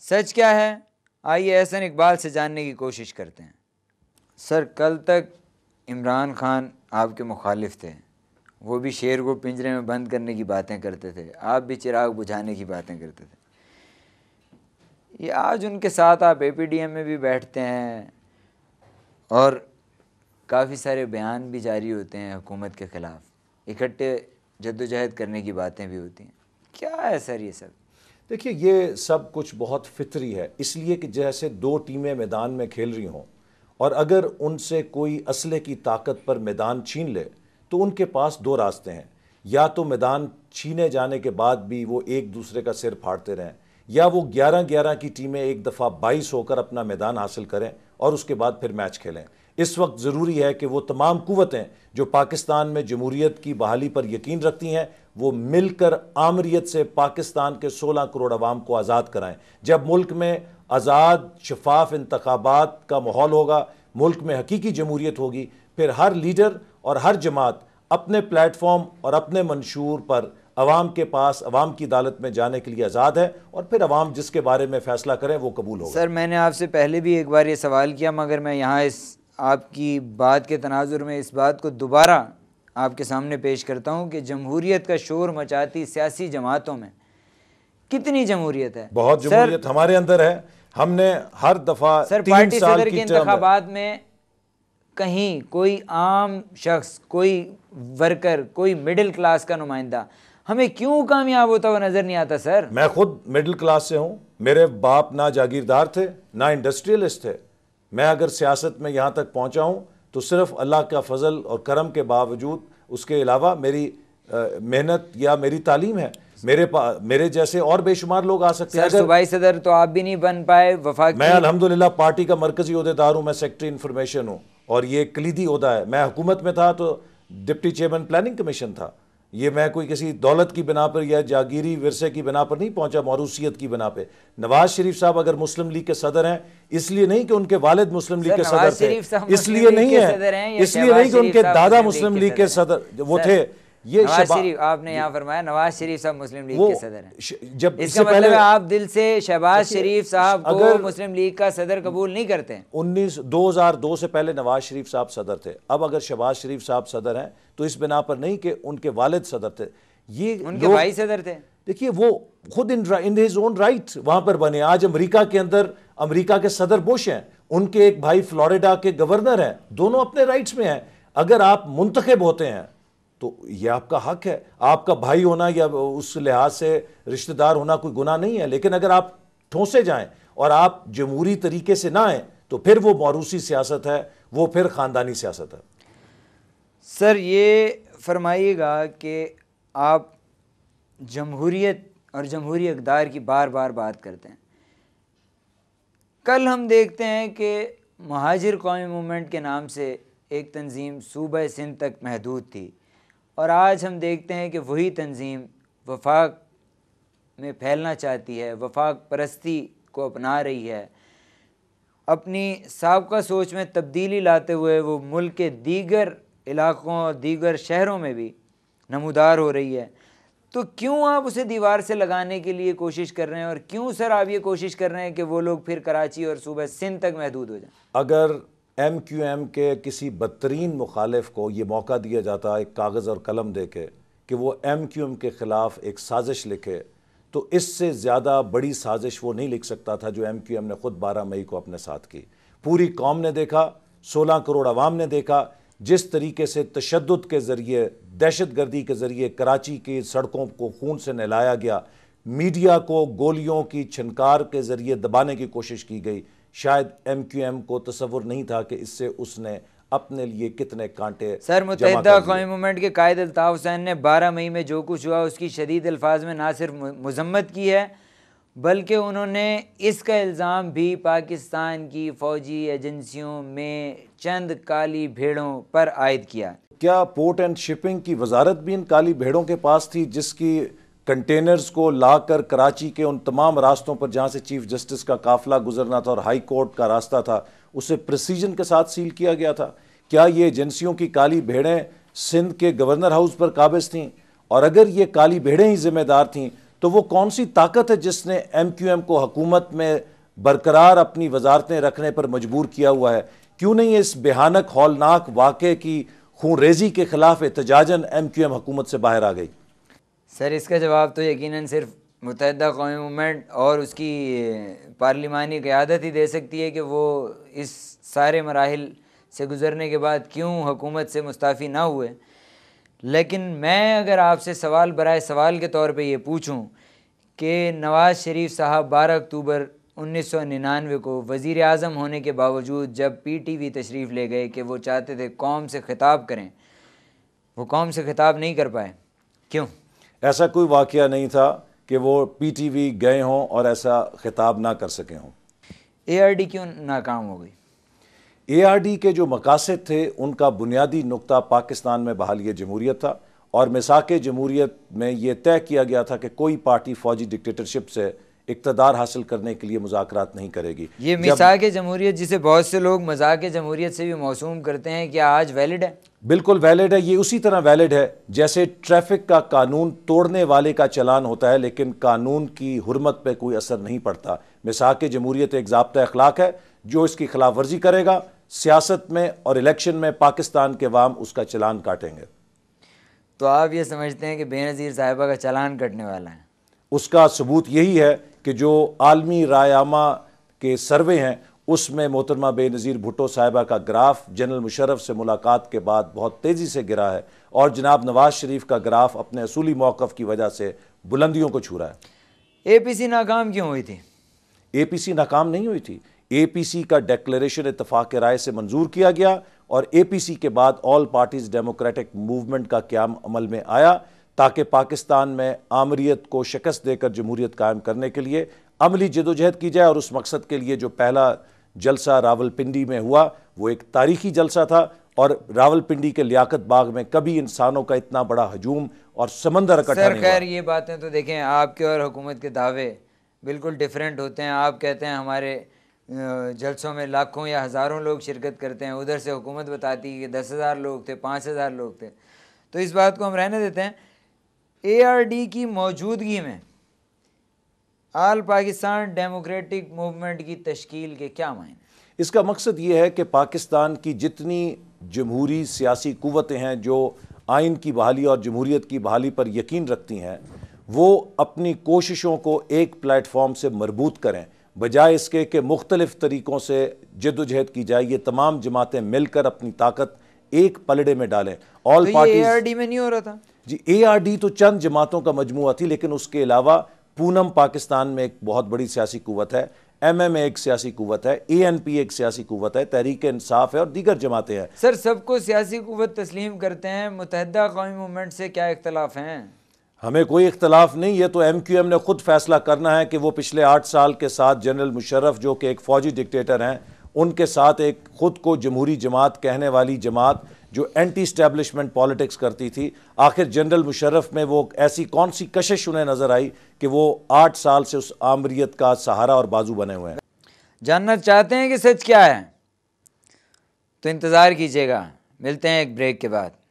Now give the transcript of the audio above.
सच क्या है आइए एहसन इकबाल से जानने की कोशिश करते हैं सर कल तक इमरान खान आपके मुखालिफ थे वो भी शेर को पिंजरे में बंद करने की बातें करते थे आप भी चिराग बुझाने की बातें करते थे ये आज उनके साथ आप ए में भी बैठते हैं और काफ़ी सारे बयान भी जारी होते हैं हुकूमत के ख़िलाफ़ इकट्ठे जद्दोजहद करने की बातें भी होती हैं क्या है सर ये सब देखिए ये सब कुछ बहुत फितरी है इसलिए कि जैसे दो टीमें मैदान में खेल रही हों और अगर उनसे कोई असले की ताकत पर मैदान छीन ले तो उनके पास दो रास्ते हैं या तो मैदान छीने जाने के बाद भी वो एक दूसरे का सिर फाड़ते रहें या वो ग्यारह ग्यारह की टीमें एक दफ़ा बाईस होकर अपना मैदान हासिल करें और उसके बाद फिर मैच खेलें इस वक्त ज़रूरी है कि वो तमाम कुतें जो पाकिस्तान में जमहूरीत की बहाली पर यकीन रखती हैं वो मिलकर आमरीत से पाकिस्तान के सोलह करोड़ आवाम को आज़ाद कराएँ जब मुल्क में आज़ाद शफाफ इंतबात का माहौल होगा मुल्क में हकीकी जमहूरीत होगी फिर हर लीडर और हर जमात अपने प्लेटफॉर्म और अपने मंशूर पर आवाम के पास अवाम की अदालत में जाने के लिए आज़ाद है और फिर आवाम जिसके बारे में फ़ैसला करें वो कबूल हो सर मैंने आपसे पहले भी एक बार ये सवाल किया मगर मैं यहाँ इस आपकी बात के तनाजुर में इस बात को दोबारा आपके सामने पेश करता हूँ कि जमहूरियत का शोर मचाती सियासी जमातों में कितनी जमहूरियत है बहुत जमहूरियत हमारे अंदर है हमने हर दफ़ा सर पार्टी सदर के इंतबात में कहीं कोई आम शख्स कोई वर्कर कोई मिडिल क्लास का नुमाइंदा हमें क्यों कामयाब होता हुआ नज़र नहीं आता सर मैं खुद मिडिल क्लास से हूँ मेरे बाप ना जागीरदार थे ना इंडस्ट्रियलिस्ट थे मैं अगर सियासत में यहाँ तक पहुँचा हूँ तो सिर्फ अल्लाह का फजल और करम के बावजूद उसके अलावा मेरी मेहनत या मेरी तालीम है मेरे पास मेरे जैसे और बेशुमार लोग आ सकते हैं अगर सदर तो आप भी नहीं बन पाए वफाक मैं अल्हम्दुलिल्लाह पार्टी का मरकजी अहदेदार हूँ मैं सेक्रेटरी इन्फॉर्मेशन हूँ और ये कलीदी अहदा है मैं हुकूमत में था तो डिप्टी चेयरमैन प्लानिंग कमीशन था ये मैं कोई किसी दौलत की बिना पर या जागीरी वरसे की बिना पर नहीं पहुंचा मौरूसीत की बिना पर नवाज शरीफ साहब अगर मुस्लिम लीग के सदर हैं इसलिए नहीं कि उनके वालिद मुस्लिम लीग के सदर थे इसलिए नहीं है इसलिए नहीं कि उनके दादा मुस्लिम लीग के सदर वो थे ये नवाज शरीफ आपने यहाँ फरमाया नवाज शरीफ साहब मुस्लिम लीग के सदर हैं जब इसका मतलब पहले आप दिल से शहबाज शरीफ साहब को मुस्लिम लीग का सदर कबूल नहीं करते उन्नीस दो हजार दो से पहले नवाज शरीफ साहब सदर थे अब अगर शहबाज शरीफ साहब सदर हैं तो इस बिना पर नहीं कि उनके वालिद सदर थे ये उनके भाई सदर थे देखिए वो खुद in in his own right वहां पर बने आज अमरीका के अंदर अमरीका के सदर बुश हैं उनके एक भाई फ्लोरिडा के गवर्नर हैं दोनों अपने राइट्स में हैं अगर आप मुंतखब होते हैं तो ये आपका हक है आपका भाई होना या उस लिहाज से रिश्तेदार होना कोई गुना नहीं है लेकिन अगर आप ठोंसे जाएं और आप जमहूरी तरीके से ना आएँ तो फिर वो मौरूसी सियासत है वो फिर ख़ानदानी सियासत है सर ये फरमाइएगा कि आप जमहूरीत और जमहूरी अकदार की बार बार बात करते हैं कल हम देखते हैं कि महाजिर कौमी मूवमेंट के नाम से एक तंजीम सूबह सिंध तक महदूद थी और आज हम देखते हैं कि वही तंजीम वफाक में फैलना चाहती है वफाक परस्ती को अपना रही है अपनी सबका सोच में तब्दीली लाते हुए वो मुल्क के दीगर इलाकों और दीगर शहरों में भी नमूदार हो रही है तो क्यों आप उसे दीवार से लगाने के लिए कोशिश कर रहे हैं और क्यों सर आप ये कोशिश कर रहे हैं कि वो लोग फिर कराची और सूबह सिंध तक महदूद हो जाए अगर एम क्यू एम के किसी बदतरीन मुखालिफ को ये मौका दिया जाता एक कागज़ और कलम दे के कि वो एम क्यू एम के ख़िलाफ़ एक साजिश लिखे तो इससे ज़्यादा बड़ी साजिश वो नहीं लिख सकता था जो एम क्यू एम ने ख़ुद बारह मई को अपने साथ की पूरी कौम ने देखा सोलह करोड़ आवाम ने देखा जिस तरीके से तशद के ज़रिए दहशत गर्दी के ज़रिए कराची की सड़कों को खून से नहलाया गया मीडिया को गोलियों की छनकार के ज़रिए दबाने की कोशिश की गई शायद एम क्यू एम को तस्वुर नहीं था कि इससे उसने अपने लिए कितने कांटे सर मुतहदा अवी मूवमेंट के कायद अलताफ़ हुसैन ने बारह मई में जो कुछ हुआ उसकी शदीद अल्फाज में ना सिर्फ मजम्मत की है बल्कि उन्होंने इसका इल्ज़ाम भी पाकिस्तान की फ़ौजी एजेंसियों में चंद काली भेड़ों पर आयद किया क्या पोर्ट एंड शिपिंग की वजारत भी इन काली भेड़ों के पास थी जिसकी कंटेनर्स को लाकर कराची के उन तमाम रास्तों पर जहाँ से चीफ जस्टिस का काफिला गुजरना था और हाई कोर्ट का रास्ता था उसे प्रिसीजन के साथ सील किया गया था क्या ये एजेंसियों की काली भेड़ें सिंध के गवर्नर हाउस पर काबिज थीं और अगर ये काली भेड़ें ही जिम्मेदार थीं तो वो कौन सी ताकत है जिसने एम क्यू एम को हकूमत में बरकरार अपनी वजारतें रखने पर मजबूर किया हुआ है क्यों नहीं इस बेहानक हौलनाक वाक़े की खून रेजी के खिलाफ एहतजाजन एम क्यू एम हकूमत से बाहर आ गई सर इसका जवाब तो यकीनन सिर्फ मुतहद कौमी मूवमेंट और उसकी पार्लिमानी क़्यादत ही दे सकती है कि वो इस सारे मराहल से गुज़रने के बाद क्यों हुकूमत से मुस्ताफ़ी ना हुए लेकिन मैं अगर आपसे सवाल बरए सवाल के तौर पर ये पूछूँ कि नवाज़ शरीफ साहब बारह अक्टूबर 1999 को वज़ी अजम होने के बावजूद जब पी टी वी तशरीफ़ ले गए कि वो चाहते थे कौम से खिताब करें वो कौम से खिताब नहीं कर पाए क्यों ऐसा कोई वाक़ नहीं था कि वो वी गए हों और ऐसा खिताब ना कर सके हों डी क्यों नाकाम हो गई डी के जो मकासद थे उनका बुनियादी नुकता पाकिस्तान में बहाली जमहूरीत था और मिसाक जमहूरीत में ये तय किया गया था कि कोई पार्टी फ़ौजी डिक्टेटरशिप से इकतदार हासिल करने के लिए मुजाकर नहीं करेगी ये मिसाक जमहूरियत जिसे बहुत से लोग मजाक जमहूरियत से भी मौसूम करते हैं क्या आज वैलिड है बिल्कुल वैलिड है ये उसी तरह वैलिड है जैसे ट्रैफिक का कानून तोड़ने वाले का चलान होता है लेकिन कानून की हरमत पर कोई असर नहीं पड़ता मिसाक जमहूरियत एक जबता अखलाक है जो इसकी खिलाफ वर्जी करेगा सियासत में और इलेक्शन में पाकिस्तान के वाम उसका चलान काटेंगे तो आप ये समझते हैं कि बेनज़ीर साहिबा का चलान कटने वाला है उसका सबूत यही है कि जो आलमी रायामा के सर्वे हैं उसमें मोहतरमा बेनज़ीर भुटो साहिबा का ग्राफ जनरल मुशरफ से मुलाकात के बाद बहुत तेज़ी से गिरा है और जनाब नवाज शरीफ का ग्राफ अपने असूली मौक़ की वजह से बुलंदियों को छू रहा है ए पी सी नाकाम क्यों हुई थी ए पी सी नाकाम नहीं हुई थी ए पी सी का डेक्लेशन इतफाक़ राय से मंजूर किया गया और ए पी सी के बाद ऑल पार्टीज़ डेमोक्रेटिक मूवमेंट का क्याम अमल में आया ताकि पाकिस्तान में आमरीत को शिकस्त देकर जमहूरीत कायम करने के लिए अमली जदोजहद की जाए और उस मकसद के लिए जो पहला जलसा रावलपिंडी में हुआ वो एक तारीखी जलसा था और रावलपिंडी के लियाकत बाग में कभी इंसानों का इतना बड़ा हजूम और समंदर सर खैर ये बातें तो देखें आपके और हुकूमत के दावे बिल्कुल डिफरेंट होते हैं आप कहते हैं हमारे जलसों में लाखों या हज़ारों लोग शिरकत करते हैं उधर से हुकूमत बताती है कि दस हज़ार लोग थे पाँच हज़ार लोग थे तो इस बात को हम रहने देते हैं ए आर डी की मौजूदगी में आल पाकिस्तान डेमोक्रेटिक मूवमेंट की तश्कील के क्या मायने इसका मकसद ये है कि पाकिस्तान की जितनी जमहूरी सियासी कुतें हैं जो आइन की बहाली और जमहूरीत की बहाली पर यकीन रखती हैं वो अपनी कोशिशों को एक प्लेटफॉर्म से मरबूत करें बजाय इसके कि मुख्तलिफ़ तरीक़ों से जदोजहद की जाए ये तमाम जमातें मिलकर अपनी ताकत एक पलड़े में डालें ऑल तो पार्टी में नहीं हो रहा था जी डी तो चंद जमातों का मजमू थी लेकिन उसके अलावा पूनम पाकिस्तान में एक बहुत बड़ी सियासी कुत है एम एम ए एक सियासी कुत है ए एन पी एक सियासी कुत है तहरीक इंसाफ है और दीगर जमातें हैं सर सबको सियासी कुत तस्लीम करते हैं मुतहदा कौमी मूवमेंट से क्या इख्तलाफ हैं हमें कोई इख्तलाफ नहीं है तो एम क्यू एम ने खुद फैसला करना है कि वो पिछले आठ साल के साथ जनरल मुशर्रफ जो कि एक फ़ौजी डिक्टेटर हैं उनके साथ एक ख़ुद को जमहूरी जमात कहने वाली जमात जो एंटी स्टैब्लिशमेंट पॉलिटिक्स करती थी आखिर जनरल मुशर्रफ में वो ऐसी कौन सी कशिश उन्हें नज़र आई कि वो आठ साल से उस आमरीत का सहारा और बाजू बने हुए हैं जानना चाहते हैं कि सच क्या है तो इंतज़ार कीजिएगा मिलते हैं एक ब्रेक के बाद